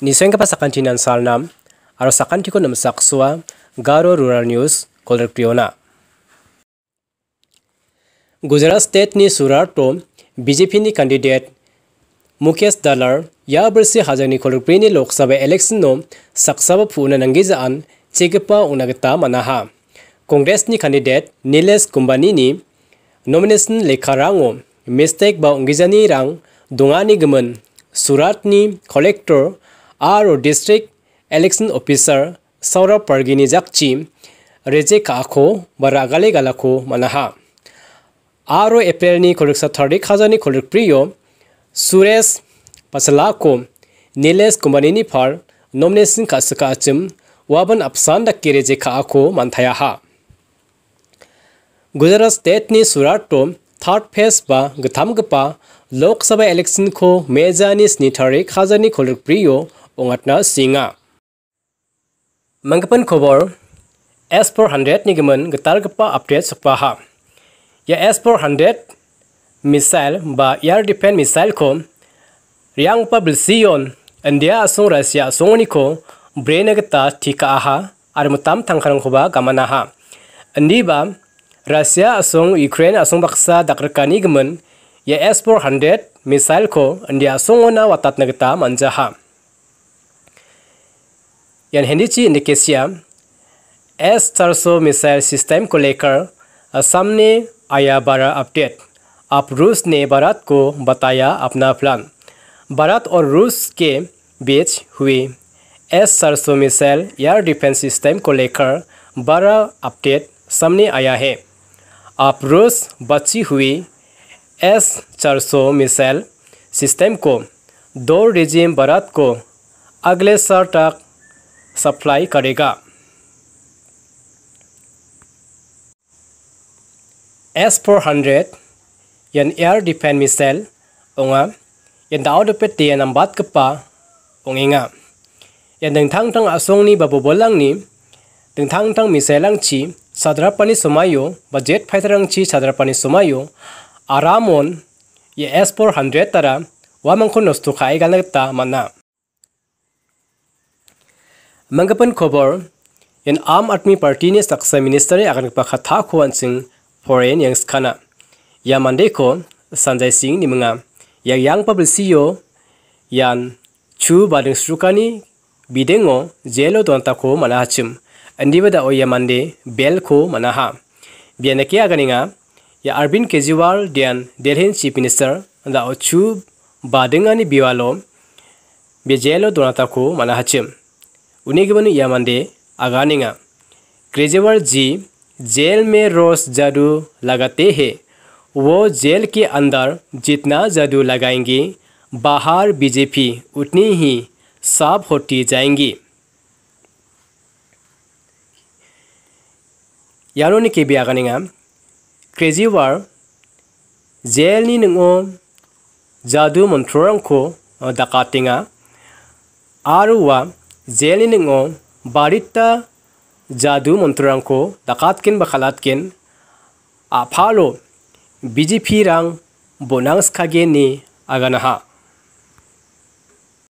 Niseng kapasakan tinan salnam, arasakan tiko nam saksua Garo Rural News kolar priona. Gujarat State ni surar to BJP ni Kandidat Mukesh Dalar ya bersi hajani kolar krini Lok Sabha election no saksaba puna zaan, chegepa unagta manaha. Kongres ni Kandidat Niles Kumbani ni nomination lekharango mistake बा रंग दुंगानी गमन सुरातनी collector और district election officer Saurabh परगिनी जाक्ची रेजे काखो बा रागाले गालाखो मानाहा आरो एप्रिलनि कलेक्सा थार्डि खाजानि कलेक्ट्रिय सुरेश पासलाखो नीलेश कुमारीनि फार नमनेसिन कासका आचिम वाबन अपसान दक्की रेजे काखो मानथायाहा गुजरात स्टेटनि सुराट थार्ड फेज बा गथामगपा लोकसभा इलेक्शन को मेजानि स्नि तारिख हाजारनि खलरप्रियो अंगातना सिंह मंगपन खबर एस फोर हंड्रेड निगमन गतारगपा अपडेट सकपाहा या एस फोर हंड्रेड मिसाइल बा एयर डिफेंस मिसाइल को रियांग बिलसियोन इंडिया असों रशिया असोंनि को ब्रेनगता ठीक आहा और मतम आरो मताम थांखारंखौबा गामानाहा इंदिबा रसिया असों यूक्रेन असों बक्सा दाक्रकानी गमन ये एस फोर हंड्रेड मिसाइल को इंडिया असों ना वातात नगता हेंडीची इंडिकेशिया एस चारसो मिसाइल सिस्टम को लेकर असम ने आया बड़ा अपडेट अब रूस ने भारत को बताया अपना प्लान भारत और रूस के बीच हुई एस सरसो मिसाइल एयर डिफेंस सिस्टम को लेकर बड़ा अपडेट सामने आया है आप रूस बची हुई एस चार मिसाइल सिस्टम को दो रिजिम भारत को अगले साल तक सप्लाई करेगा एस फोर हंड्रेड यन एयर डिफेंस मिसाइल ओंगा यन दाउ दपे ते नंबात कप्पा ओंगेगा यन दंग थंग असोंगनि बाबो बोलांगनि दंथांग थंग मिसाइलांगची साद्रापानि सुमायो व जेट फाइथारांची साद्रापानि सुमायो आरामोन ये एस फोर हंड्रेड तारा वामंखो नस्तु खाए गालगता माना मंगपन खबर इन आम आदमी पार्टी ने सक्सा मिनिस्टर ने अगन पा खथा खुवान सिंह फॉरेन यंग्स खाना या मंडे को संजय सिंह निमंगा या यांग पब्लिसियो यान छु बादिंग स्रुकानी बिदेंगो जेलो दोनता को मना हचिम अंडीवदा ओ यमंदे बेल को मनाहा बेन के आगनी या अरविंद केजरीवाल दियन दिल्ली चीफ मिनिस्टर दा ओचु बीवालो बिवालो बेजेलो दोनाता को मनाहाचिम उन्हें यमंदे आगानी केजरीवाल जी जेल में रोज जादू लगाते हैं वो जेल के अंदर जितना जादू लगाएंगे बाहर बीजेपी उतनी ही साफ होती जाएंगी यारोनिके बेयागानेङा क्रेजी वार जेल जेलनि नोङो जादु मन्त्ररांखौ दाकातेङा आरो वा जेल जेलनि नोङो बारिता जादु मन्त्ररांखौ दाकातकिन बाखालातकिन आफालो बिजेपि रां बनांसखागेनि आगानाहा